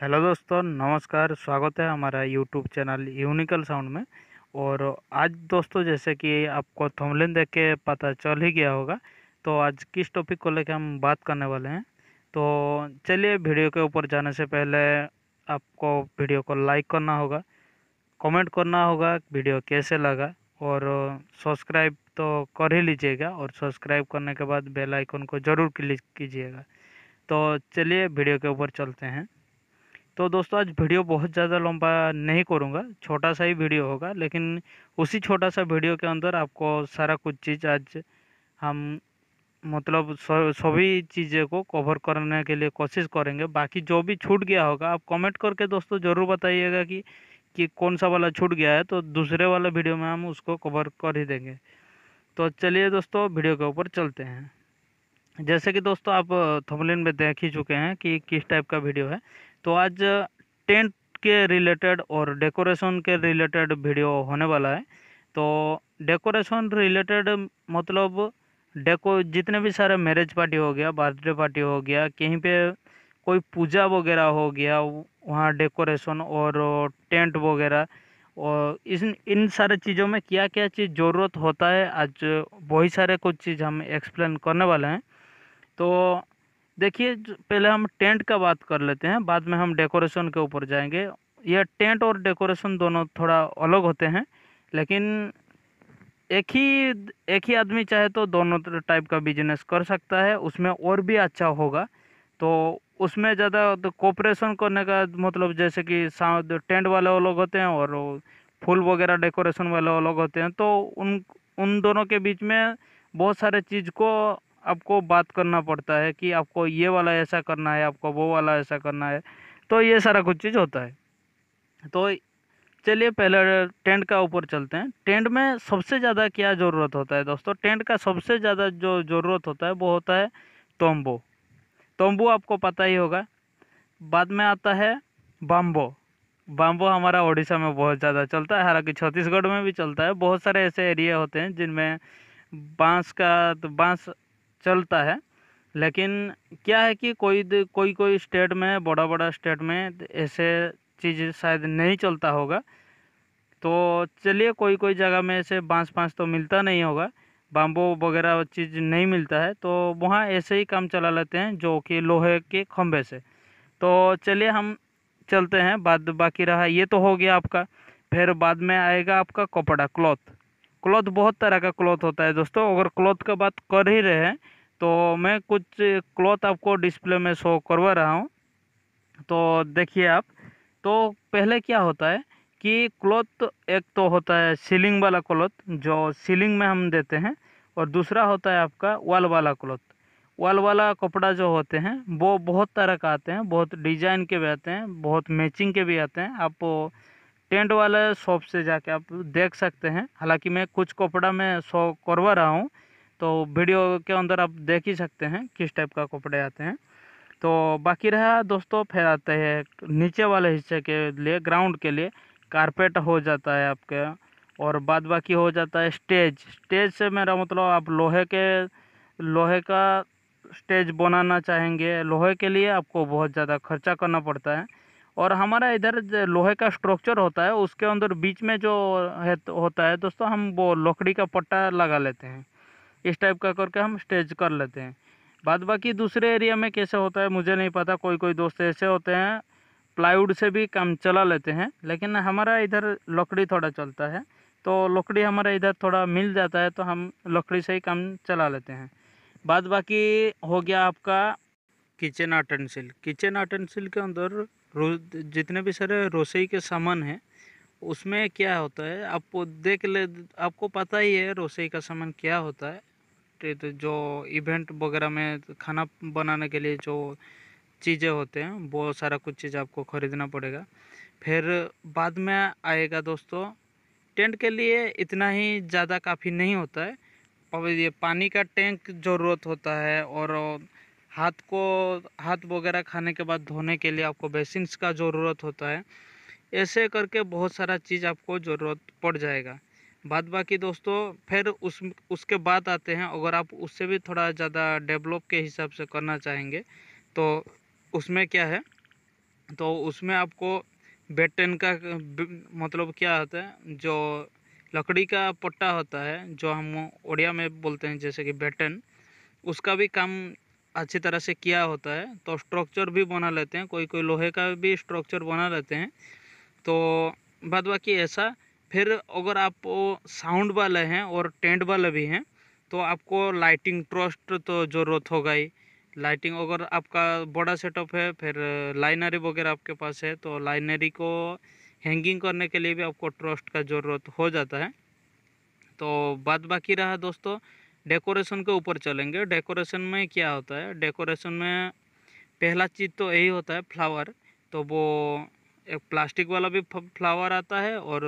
hello दोस्तों नमस्कार स्वागत है हमारा यूट्यूब चैनल यूनिकल साउंड में और आज दोस्तों जैसे कि आपको थमलिन देख के पता चल ही गया होगा तो आज किस टॉपिक को लेकर हम बात करने वाले हैं तो चलिए वीडियो के ऊपर जाने से पहले आपको वीडियो को लाइक करना होगा कमेंट करना होगा वीडियो कैसे लगा और सब्सक्राइब तो कर ही लीजिएगा और सब्सक्राइब करने के बाद बेल आइकन को ज़रूर क्लिक कीजिएगा तो चलिए वीडियो के ऊपर चलते हैं तो दोस्तों आज वीडियो बहुत ज़्यादा लंबा नहीं करूँगा छोटा सा ही वीडियो होगा लेकिन उसी छोटा सा वीडियो के अंदर आपको सारा कुछ चीज़ आज हम मतलब सभी चीज़ें को कवर करने के लिए कोशिश करेंगे बाकी जो भी छूट गया होगा आप कमेंट करके दोस्तों ज़रूर बताइएगा कि कि कौन सा वाला छूट गया है तो दूसरे वाला वीडियो में हम उसको कवर कर ही देंगे तो चलिए दोस्तों वीडियो के ऊपर चलते हैं जैसे कि दोस्तों आप थमलिन में देख ही चुके हैं कि किस टाइप का वीडियो है तो आज टेंट के रिलेटेड और डेकोरेशन के रिलेटेड वीडियो होने वाला है तो डेकोरेशन रिलेटेड मतलब डेको जितने भी सारे मैरिज पार्टी हो गया बर्थडे पार्टी हो गया कहीं पे कोई पूजा वगैरह हो गया वहाँ डेकोरेशन और टेंट वगैरह और इस इन सारे चीज़ों में क्या क्या चीज़ ज़रूरत होता है आज वही सारे कुछ चीज़ हम एक्सप्लेन करने वाले हैं तो देखिए पहले हम टेंट का बात कर लेते हैं बाद में हम डेकोरेशन के ऊपर जाएंगे यह टेंट और डेकोरेशन दोनों थोड़ा अलग होते हैं लेकिन एक ही एक ही आदमी चाहे तो दोनों टाइप का बिजनेस कर सकता है उसमें और भी अच्छा होगा तो उसमें ज़्यादा तो कोऑपरेशन करने का मतलब जैसे कि टेंट वाले अलग होते हैं और फूल वगैरह डेकोरेशन वाले अलग होते हैं तो उन उन दोनों के बीच में बहुत सारे चीज़ को आपको बात करना पड़ता है कि आपको ये वाला ऐसा करना है आपको वो वाला ऐसा करना है तो ये सारा कुछ चीज़ होता है तो चलिए पहले टेंट का ऊपर चलते हैं टेंट में सबसे ज़्यादा क्या ज़रूरत होता है दोस्तों टेंट का सबसे ज़्यादा जो ज़रूरत होता है वो होता है तोम्बो तोम्बो आपको पता ही होगा बाद में आता है बाम्बो बाम्बो हमारा ओडिशा में बहुत ज़्यादा चलता है हालांकि छत्तीसगढ़ में भी चलता है बहुत सारे ऐसे एरिया होते हैं जिनमें बांस का तो बांस चलता है लेकिन क्या है कि कोई कोई कोई स्टेट में बड़ा बड़ा स्टेट में ऐसे चीज़ शायद नहीं चलता होगा तो चलिए कोई कोई जगह में ऐसे बांस बांस तो मिलता नहीं होगा बाम्बो वगैरह चीज़ नहीं मिलता है तो वहाँ ऐसे ही काम चला लेते हैं जो कि लोहे के खम्भे से तो चलिए हम चलते हैं बाद बाकी रहा ये तो हो गया आपका फिर बाद में आएगा आपका कपड़ा क्लॉथ क्लॉथ बहुत तरह का क्लॉथ होता है दोस्तों अगर क्लॉथ का बात कर ही रहे हैं तो मैं कुछ क्लॉथ आपको डिस्प्ले में शो करवा रहा हूँ तो देखिए आप तो पहले क्या होता है कि क्लॉथ एक तो होता है सीलिंग वाला क्लॉथ जो सीलिंग में हम देते हैं और दूसरा होता है आपका वाल वाला क्लॉथ वाल वाला कपड़ा जो होते हैं वो बहुत तरह का आते हैं बहुत डिजाइन के भी आते हैं बहुत मैचिंग के भी आते हैं आप टेंट वाले शॉप से जाके आप देख सकते हैं हालांकि मैं कुछ कपड़ा में शो करवा रहा हूँ तो वीडियो के अंदर आप देख ही सकते हैं किस टाइप का कपड़े आते हैं तो बाकी रहा दोस्तों फिर आते हैं नीचे वाले हिस्से के लिए ग्राउंड के लिए कारपेट हो जाता है आपके और बाद बाकी हो जाता है स्टेज स्टेज से मेरा मतलब आप लोहे के लोहे का स्टेज बनाना चाहेंगे लोहे के लिए आपको बहुत ज़्यादा खर्चा करना पड़ता है और हमारा इधर लोहे का स्ट्रक्चर होता है उसके अंदर बीच में जो है होता है दोस्तों हम वो लकड़ी का पट्टा लगा लेते हैं इस टाइप का करके हम स्टेज कर लेते हैं बाद बाकी दूसरे एरिया में कैसे होता है मुझे नहीं पता कोई कोई दोस्त ऐसे होते हैं प्लाईवुड से भी काम चला लेते हैं लेकिन हमारा इधर लकड़ी थोड़ा चलता है तो लकड़ी हमारा इधर थोड़ा मिल जाता है तो हम लकड़ी से ही काम चला लेते हैं बाद बाकी हो गया आपका किचन आटनसिल किचन आटनसिल के अंदर जितने भी सारे रसोई के सामान हैं उसमें क्या होता है आप देख ले आपको पता ही है रसोई का सामान क्या होता है तो जो इवेंट वगैरह में खाना बनाने के लिए जो चीज़ें होते हैं वो सारा कुछ चीज़ आपको ख़रीदना पड़ेगा फिर बाद में आएगा दोस्तों टेंट के लिए इतना ही ज़्यादा काफ़ी नहीं होता है और ये पानी का टैंक ज़रूरत होता है और हाथ को हाथ वगैरह खाने के बाद धोने के लिए आपको बेसिन्स का ज़रूरत होता है ऐसे करके बहुत सारा चीज़ आपको ज़रूरत पड़ जाएगा बाद बाकी दोस्तों फिर उस उसके बाद आते हैं अगर आप उससे भी थोड़ा ज़्यादा डेवलप के हिसाब से करना चाहेंगे तो उसमें क्या है तो उसमें आपको बेटन का मतलब क्या होता है जो लकड़ी का पट्टा होता है जो हम उड़िया में बोलते हैं जैसे कि बेटन उसका भी काम अच्छी तरह से किया होता है तो स्ट्रक्चर भी बना लेते हैं कोई कोई लोहे का भी स्ट्रक्चर बना लेते हैं तो बाद बाकी ऐसा फिर अगर आप साउंड वाले हैं और टेंट वाले भी हैं तो आपको लाइटिंग ट्रस्ट तो ज़रूरत होगा ही लाइटिंग अगर आपका बड़ा सेटअप है फिर लाइनरी वगैरह आपके पास है तो लाइनरी को हैंगिंग करने के लिए भी आपको ट्रस्ट का ज़रूरत हो जाता है तो बात बाकी रहा दोस्तों डेकोरेशन के ऊपर चलेंगे डेकोरेशन में क्या होता है डेकोरेशन में पहला चीज़ तो यही होता है फ्लावर तो वो एक प्लास्टिक वाला भी फ्लावर आता है और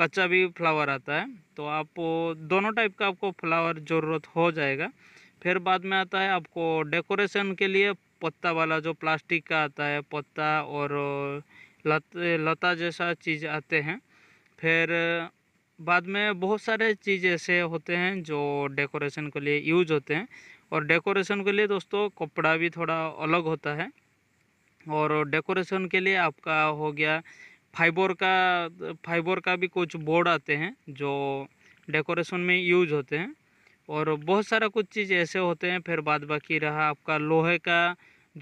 कच्चा भी फ्लावर आता है तो आप दोनों टाइप का आपको फ्लावर ज़रूरत हो जाएगा फिर बाद में आता है आपको डेकोरेशन के लिए पत्ता वाला जो प्लास्टिक का आता है पत्ता और लत लता जैसा चीज़ आते हैं फिर बाद में बहुत सारे चीज़ ऐसे होते हैं जो डेकोरेशन के लिए यूज होते हैं और डेकोरेशन के लिए दोस्तों कपड़ा भी थोड़ा अलग होता है और डेकोरेशन के लिए आपका हो गया फाइबर का फाइबर का भी कुछ बोर्ड आते हैं जो डेकोरेशन में यूज होते हैं और बहुत सारा कुछ चीज़ ऐसे होते हैं फिर बाद बाकी रहा आपका लोहे का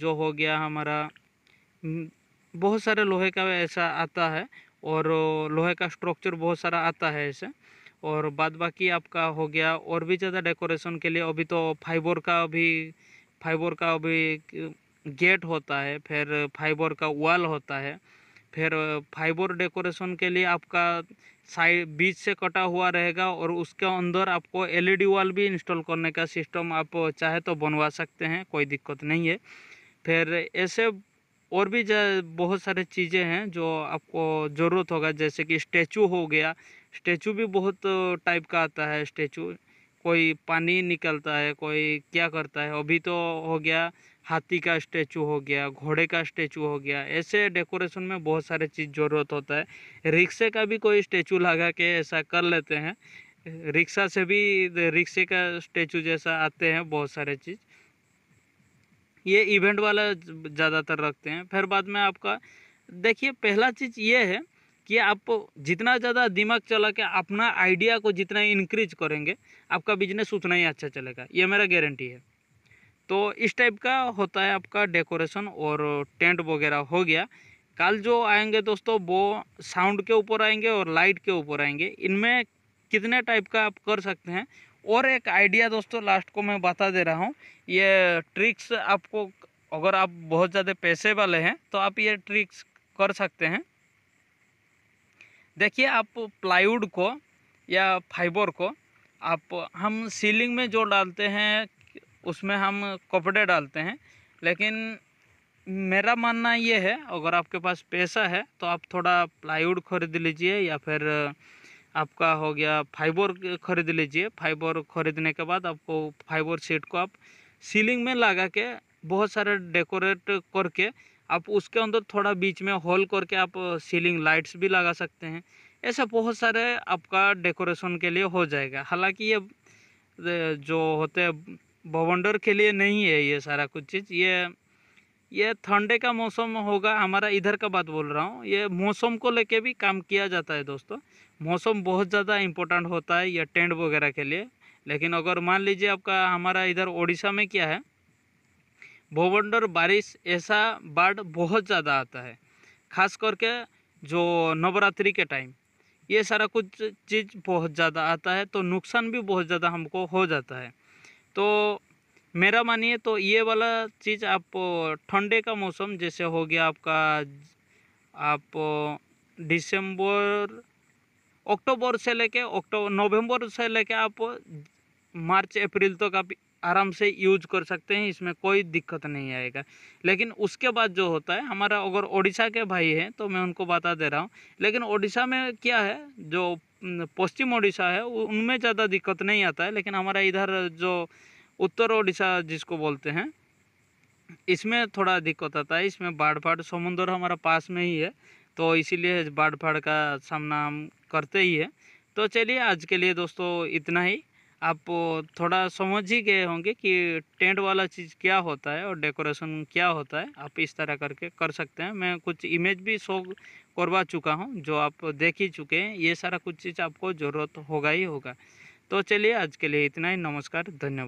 जो हो गया हमारा हम्म, बहुत सारे लोहे का ऐसा आता है और लोहे का स्ट्रक्चर बहुत सारा आता है ऐसे और बाद बाकी आपका हो गया और भी ज़्यादा डेकोरेशन के लिए अभी तो फाइबर का भी फाइबर का अभी गेट होता है फिर फाइबर का वॉल होता है फिर फाइबर डेकोरेशन के लिए आपका साइड बीच से कटा हुआ रहेगा और उसके अंदर आपको एलईडी वॉल भी इंस्टॉल करने का सिस्टम आप चाहे तो बनवा सकते हैं कोई दिक्कत नहीं है फिर ऐसे और भी बहुत सारे चीज़ें हैं जो आपको ज़रूरत होगा जैसे कि स्टैचू हो गया स्टैचू भी बहुत टाइप का आता है स्टैचू कोई पानी निकलता है कोई क्या करता है अभी तो हो गया हाथी का स्टैचू हो गया घोड़े का स्टैचू हो गया ऐसे डेकोरेशन में बहुत सारे चीज़ ज़रूरत होता है रिक्शे का भी कोई स्टैचू लगा के ऐसा कर लेते हैं रिक्शा से भी रिक्शे का स्टैचू जैसा आते हैं बहुत सारे चीज़ ये इवेंट वाला ज़्यादातर रखते हैं फिर बाद में आपका देखिए पहला चीज़ ये है कि आप जितना ज़्यादा दिमाग चला के अपना आइडिया को जितना इंक्रीज करेंगे आपका बिजनेस उतना ही अच्छा चलेगा ये मेरा गारंटी है तो इस टाइप का होता है आपका डेकोरेशन और टेंट वगैरह हो गया कल जो आएंगे दोस्तों वो साउंड के ऊपर आएंगे और लाइट के ऊपर आएंगे इनमें कितने टाइप का आप कर सकते हैं और एक आइडिया दोस्तों लास्ट को मैं बता दे रहा हूँ ये ट्रिक्स आपको अगर आप बहुत ज़्यादा पैसे वाले हैं तो आप ये ट्रिक्स कर सकते हैं देखिए आप प्लाईवुड को या फाइबर को आप हम सीलिंग में जो डालते हैं उसमें हम कपड़े डालते हैं लेकिन मेरा मानना ये है अगर आपके पास पैसा है तो आप थोड़ा प्लाईवुड खरीद लीजिए या फिर आपका हो गया फाइबर खरीद लीजिए फाइबर खरीदने के बाद आपको फाइबर सीट को आप सीलिंग में लगा के बहुत सारे डेकोरेट करके आप उसके अंदर थोड़ा बीच में होल करके आप सीलिंग लाइट्स भी लगा सकते हैं ऐसा बहुत सारे आपका डेकोरेशन के लिए हो जाएगा हालांकि ये जो होते हैं बवंडर के लिए नहीं है ये सारा कुछ चीज़ ये ये ठंडे का मौसम होगा हमारा इधर का बात बोल रहा हूँ ये मौसम को लेके भी काम किया जाता है दोस्तों मौसम बहुत ज़्यादा इम्पोर्टेंट होता है या टेंट वगैरह के लिए लेकिन अगर मान लीजिए आपका हमारा इधर उड़ीसा में क्या है भवंडर बारिश ऐसा बाढ़ बहुत ज़्यादा आता है खास करके जो नवरात्रि के टाइम ये सारा कुछ चीज़ बहुत ज़्यादा आता है तो नुकसान भी बहुत ज़्यादा हमको हो जाता है तो मेरा मानिए तो ये वाला चीज़ आप ठंडे का मौसम जैसे हो गया आपका आप दिसंबर अक्टूबर से लेके अक्टूबर नवंबर से लेके आप मार्च अप्रैल तक तो आप आराम से यूज कर सकते हैं इसमें कोई दिक्कत नहीं आएगा लेकिन उसके बाद जो होता है हमारा अगर ओडिशा के भाई हैं तो मैं उनको बता दे रहा हूँ लेकिन ओडिशा में क्या है जो पश्चिम ओडिशा है उनमें ज़्यादा दिक्कत नहीं आता है लेकिन हमारा इधर जो उत्तर ओडिशा जिसको बोलते हैं इसमें थोड़ा दिक्कत आता है इसमें बाढ़ फाड़ समुंदर हमारा पास में ही है तो इसीलिए बाढ़ फाड़ का सामना हम करते ही है तो चलिए आज के लिए दोस्तों इतना ही आप थोड़ा समझ ही गए होंगे कि टेंट वाला चीज़ क्या होता है और डेकोरेशन क्या होता है आप इस तरह करके कर सकते हैं मैं कुछ इमेज भी शो करवा चुका हूँ जो आप देख ही चुके हैं ये सारा कुछ चीज़ आपको ज़रूरत होगा ही होगा तो चलिए आज के लिए इतना ही नमस्कार धन्यवाद